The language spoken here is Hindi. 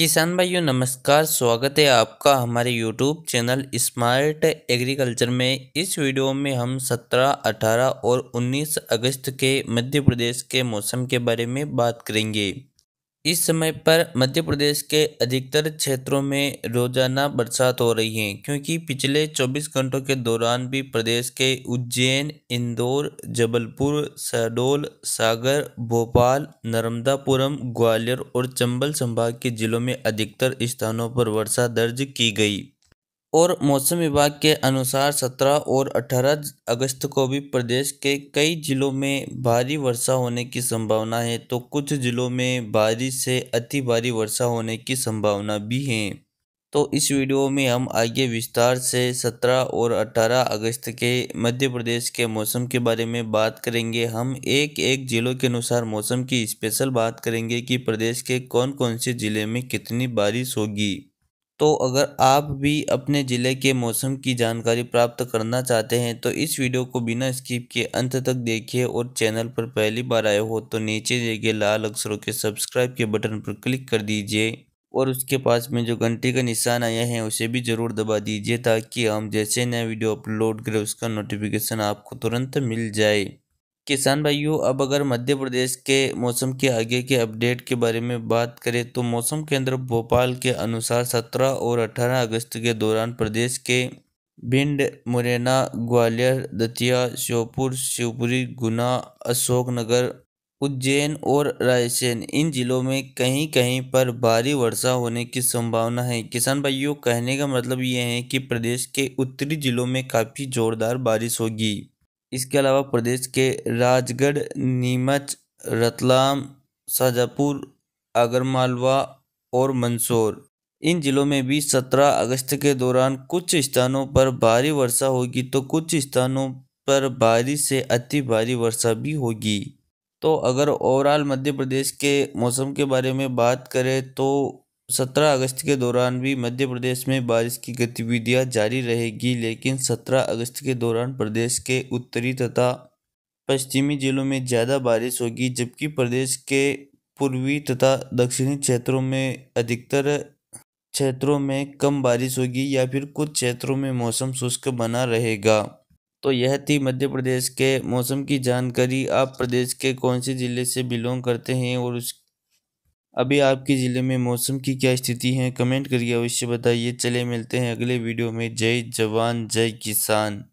किसान भाइयों नमस्कार स्वागत है आपका हमारे यूट्यूब चैनल स्मार्ट एग्रीकल्चर में इस वीडियो में हम 17, 18 और 19 अगस्त के मध्य प्रदेश के मौसम के बारे में बात करेंगे इस समय पर मध्य प्रदेश के अधिकतर क्षेत्रों में रोजाना बरसात हो रही है क्योंकि पिछले 24 घंटों के दौरान भी प्रदेश के उज्जैन इंदौर जबलपुर शहडोल सागर भोपाल नर्मदापुरम ग्वालियर और चंबल संभाग के जिलों में अधिकतर स्थानों पर वर्षा दर्ज की गई और मौसम विभाग के अनुसार सत्रह और अठारह अगस्त को भी प्रदेश के कई ज़िलों में भारी वर्षा होने की संभावना है तो कुछ ज़िलों में भारी से अति भारी वर्षा होने की संभावना भी है तो इस वीडियो में हम आगे विस्तार से सत्रह और अठारह अगस्त के मध्य प्रदेश के मौसम के बारे में बात करेंगे हम एक एक ज़िलों के अनुसार मौसम की स्पेशल बात करेंगे कि प्रदेश के कौन कौन से ज़िले में कितनी बारिश होगी तो अगर आप भी अपने ज़िले के मौसम की जानकारी प्राप्त करना चाहते हैं तो इस वीडियो को बिना स्किप के अंत तक देखिए और चैनल पर पहली बार आए हो तो नीचे दिए गए लाल अक्षरों के सब्सक्राइब के बटन पर क्लिक कर दीजिए और उसके पास में जो घंटी का निशान आया है उसे भी ज़रूर दबा दीजिए ताकि हम जैसे नया वीडियो अपलोड करें उसका नोटिफिकेशन आपको तुरंत मिल जाए किसान भाइयों अब अगर मध्य प्रदेश के मौसम के आगे के अपडेट के बारे में बात करें तो मौसम केंद्र भोपाल के अनुसार 17 और 18 अगस्त के दौरान प्रदेश के भिंड मुरैना ग्वालियर दतिया श्योपुर शिवपुरी गुना अशोकनगर उज्जैन और रायसेन इन जिलों में कहीं कहीं पर भारी वर्षा होने की संभावना है किसान भाइयों कहने का मतलब ये है कि प्रदेश के उत्तरी जिलों में काफ़ी ज़ोरदार बारिश होगी इसके अलावा प्रदेश के राजगढ़ नीमच रतलाम शाजापुर आगरमालवा और मंदसौर इन जिलों में भी 17 अगस्त के दौरान कुछ स्थानों पर भारी वर्षा होगी तो कुछ स्थानों पर भारी से अति भारी वर्षा भी होगी तो अगर ओवरऑल मध्य प्रदेश के मौसम के बारे में बात करें तो सत्रह अगस्त के दौरान भी मध्य प्रदेश में बारिश की गतिविधियां जारी रहेगी लेकिन सत्रह अगस्त के दौरान प्रदेश के उत्तरी तथा पश्चिमी जिलों में ज़्यादा बारिश होगी जबकि प्रदेश के पूर्वी तथा दक्षिणी क्षेत्रों में अधिकतर क्षेत्रों में कम बारिश होगी या फिर कुछ क्षेत्रों में मौसम शुष्क बना रहेगा तो यह थी मध्य प्रदेश के मौसम की जानकारी आप प्रदेश के कौन से ज़िले से बिलोंग करते हैं और उस अभी आपके ज़िले में मौसम की क्या स्थिति है कमेंट करिए अवश्य बताइए चले मिलते हैं अगले वीडियो में जय जवान जय किसान